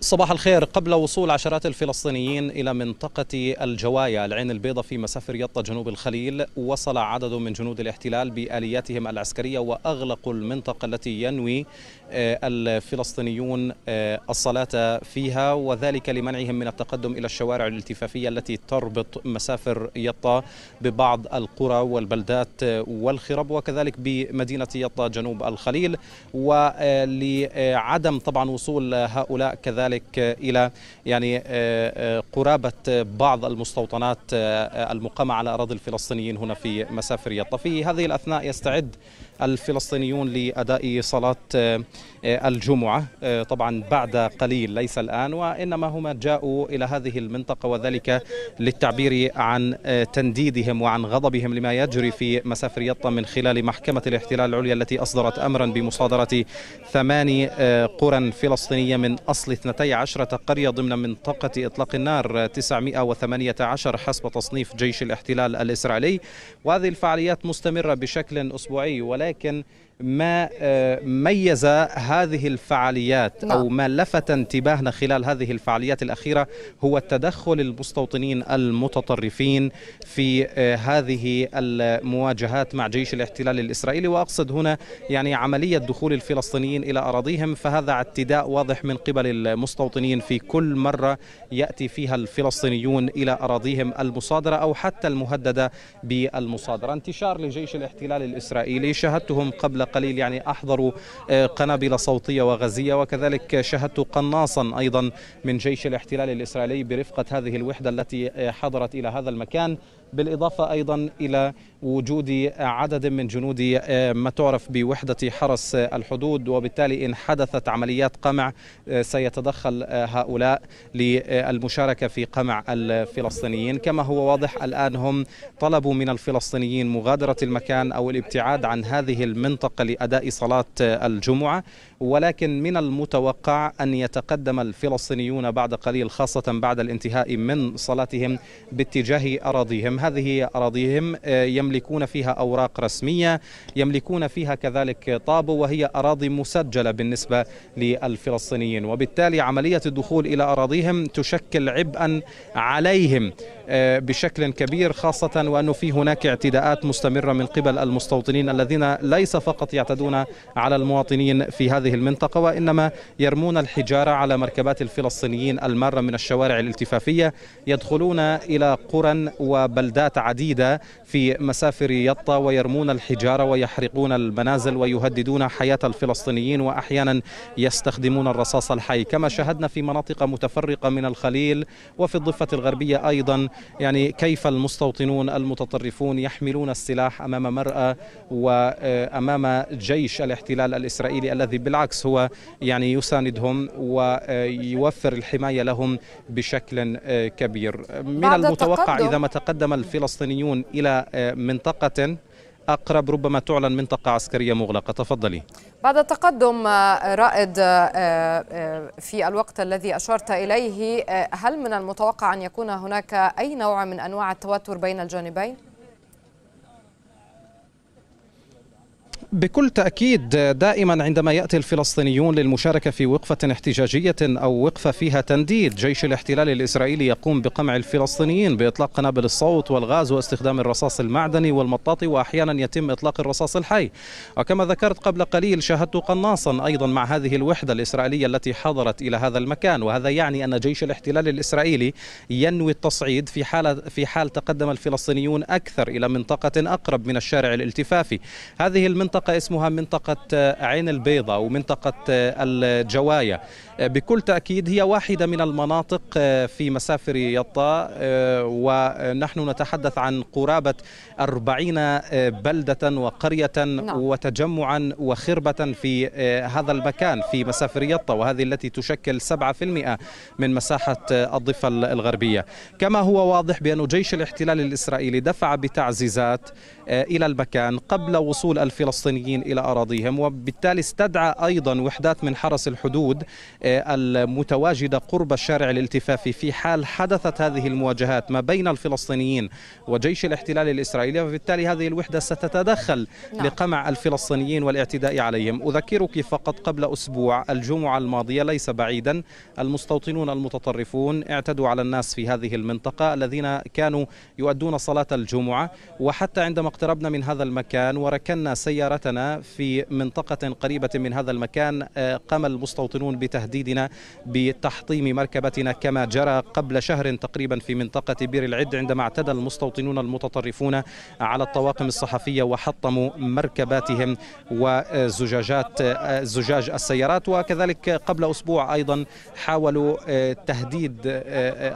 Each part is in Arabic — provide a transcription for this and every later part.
صباح الخير قبل وصول عشرات الفلسطينيين إلى منطقة الجوايا العين البيضاء في مسافر يطا جنوب الخليل وصل عدد من جنود الاحتلال بآلياتهم العسكرية وأغلقوا المنطقة التي ينوي آه، الفلسطينيون آه، الصلاة فيها وذلك لمنعهم من التقدم إلى الشوارع الالتفافية التي تربط مسافر يطا ببعض القرى والبلدات آه، والخرب وكذلك بمدينة يطا جنوب الخليل ولعدم طبعا وصول هؤلاء كذلك وذلك إلى يعني آه، آه، قرابة بعض المستوطنات آه، المقامة على أراضي الفلسطينيين هنا في مسافر يطا في هذه الأثناء يستعد الفلسطينيون لأداء صلاة آه، الجمعة آه، طبعا بعد قليل ليس الآن وإنما هم جاءوا إلى هذه المنطقة وذلك للتعبير عن آه، تنديدهم وعن غضبهم لما يجري في مسافر يطا من خلال محكمة الاحتلال العليا التي أصدرت أمرا بمصادرة ثمان قرى فلسطينية من أصل 12 قرية ضمن منطقة إطلاق النار 918 حسب تصنيف جيش الاحتلال الإسرائيلي وهذه الفعاليات مستمرة بشكل أسبوعي ولا And. ما آه، ميز هذه الفعاليات نعم. أو ما لفت انتباهنا خلال هذه الفعاليات الأخيرة هو تدخل المستوطنين المتطرفين في آه، هذه المواجهات مع جيش الاحتلال الإسرائيلي وأقصد هنا يعني عملية دخول الفلسطينيين إلى أراضيهم فهذا اعتداء واضح من قبل المستوطنين في كل مرة يأتي فيها الفلسطينيون إلى أراضيهم المصادرة أو حتى المهددة بالمصادرة انتشار لجيش الاحتلال الإسرائيلي شاهدتهم قبل قليل يعني أحضروا آه، قنابل صوتية وغازية وكذلك شاهدت قناصا أيضا من جيش الاحتلال الإسرائيلي برفقة هذه الوحدة التي آه، حضرت إلى هذا المكان بالإضافة أيضا إلى وجود عدد من جنود آه، ما تعرف بوحدة حرس الحدود وبالتالي إن حدثت عمليات قمع سيتدخل هؤلاء للمشاركة في قمع الفلسطينيين كما هو واضح الآن هم طلبوا من الفلسطينيين مغادرة المكان أو الابتعاد عن هذه المنطقة الطريق لأداء صلاة الجمعة ولكن من المتوقع أن يتقدم الفلسطينيون بعد قليل خاصة بعد الانتهاء من صلاتهم باتجاه أراضيهم هذه أراضيهم آه، يملكون فيها أوراق رسمية يملكون فيها كذلك طابو وهي أراضي مسجلة بالنسبة للفلسطينيين وبالتالي عملية الدخول إلى أراضيهم تشكل عبئا عليهم آه، بشكل كبير خاصة وأنه في هناك اعتداءات مستمرة من قبل المستوطنين الذين ليس فقط يعتدون على المواطنين في هذه المنطقة وإنما يرمون الحجارة على مركبات الفلسطينيين المارة من الشوارع الالتفافية يدخلون إلى قرى وبلدات عديدة في مسافر يطا ويرمون الحجارة ويحرقون المنازل ويهددون حياة الفلسطينيين وأحيانا يستخدمون الرصاص الحي كما شاهدنا في مناطق متفرقة من الخليل وفي الضفة الغربية أيضا يعني كيف المستوطنون المتطرفون يحملون السلاح أمام مرأة وأمام جيش الاحتلال الإسرائيلي الذي بالعكس هو يعني يساندهم ويوفر الحماية لهم بشكل كبير من المتوقع إذا ما تقدم الفلسطينيون إلى منطقة أقرب ربما تعلن منطقة عسكرية مغلقة تفضلي بعد تقدم آه، رائد آه، آه، في الوقت الذي أشرت إليه هل من المتوقع أن يكون هناك أي نوع من أنواع التوتر بين الجانبين؟ بكل تأكيد دائما عندما يأتي الفلسطينيون للمشاركة في وقفة احتجاجية أو وقفة فيها تنديد جيش الاحتلال الإسرائيلي يقوم بقمع الفلسطينيين بإطلاق قنابل الصوت والغاز واستخدام الرصاص المعدني والمطاطي وأحيانا يتم إطلاق الرصاص الحي وكما ذكرت قبل قليل شاهدت قناصا أيضا مع هذه الوحدة الإسرائيلية التي حضرت إلى هذا المكان وهذا يعني أن جيش الاحتلال الإسرائيلي ينوي التصعيد في حال في حال تقدم الفلسطينيون أكثر إلى منطقة أقرب من الشارع الالتفافي هذه المنطقة منطقة اسمها منطقة عين البيضة ومنطقة الجوايا بكل تأكيد هي واحدة من المناطق آه، في مسافر يطا آه، ونحن نتحدث عن قرابة 40 آه، بلدة وقرية نعم. وتجمعا وخربة في هذا المكان في مسافر يطا وهذه التي تشكل 7% من مساحة الضفة الغربية كما هو واضح بأن جيش الاحتلال الإسرائيلي دفع بتعزيزات إلى المكان قبل وصول الفلسطينيين إلى أراضيهم وبالتالي استدعى أيضا وحدات من حرس الحدود المتواجدة قرب الشارع الالتفافي في حال حدثت هذه المواجهات ما بين الفلسطينيين وجيش الاحتلال الإسرائيلي وبالتالي هذه الوحدة ستتدخل نعم. لقمع الفلسطينيين والاعتداء عليهم أذكرك فقط قبل أسبوع الجمعة الماضية ليس بعيدا المستوطنون المتطرفون اعتدوا على الناس في هذه المنطقة الذين كانوا يؤدون صلاة الجمعة وحتى عندما اقتربنا من هذا المكان وركنا سيارتنا في منطقة قريبة من هذا المكان آه، قام المستوطنون بتهديد تهديدنا بتحطيم مركبتنا كما جرى قبل شهر تقريبا في منطقة بير العد عندما اعتدى المستوطنون المتطرفون على الطواقم الصحفية وحطموا مركباتهم وزجاجات زجاج السيارات وكذلك قبل أسبوع أيضا حاولوا آه، تهديد آه،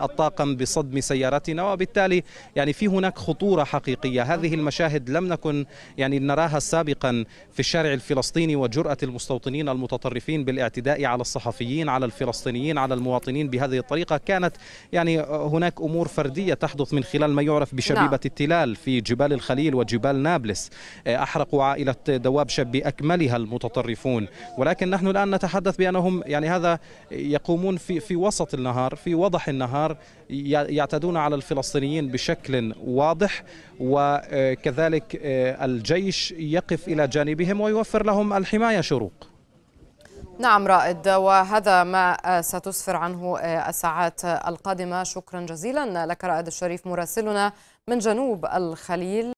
آه، الطاقم بصدم سياراتنا وبالتالي يعني في هناك خطورة حقيقية هذه المشاهد لم نكن يعني نراها سابقا في الشارع الفلسطيني وجرأة المستوطنين المتطرفين بالاعتداء على الصحفيين الاسرائيليين على الفلسطينيين على المواطنين بهذه الطريقة كانت يعني هناك أمور فردية تحدث من خلال ما يعرف بشبيبة نعم. التلال في جبال الخليل وجبال نابلس آه، أحرقوا عائلة دوابشة بأكملها المتطرفون ولكن نحن الآن نتحدث بأنهم يعني هذا يقومون في, في وسط النهار في وضح النهار يعتدون على الفلسطينيين بشكل واضح وكذلك آه، الجيش يقف إلى جانبهم ويوفر لهم الحماية شروق نعم رائد وهذا ما آه، ستسفر عنه آه، الساعات آه، القادمة شكرا جزيلا لك رائد الشريف مراسلنا من جنوب الخليل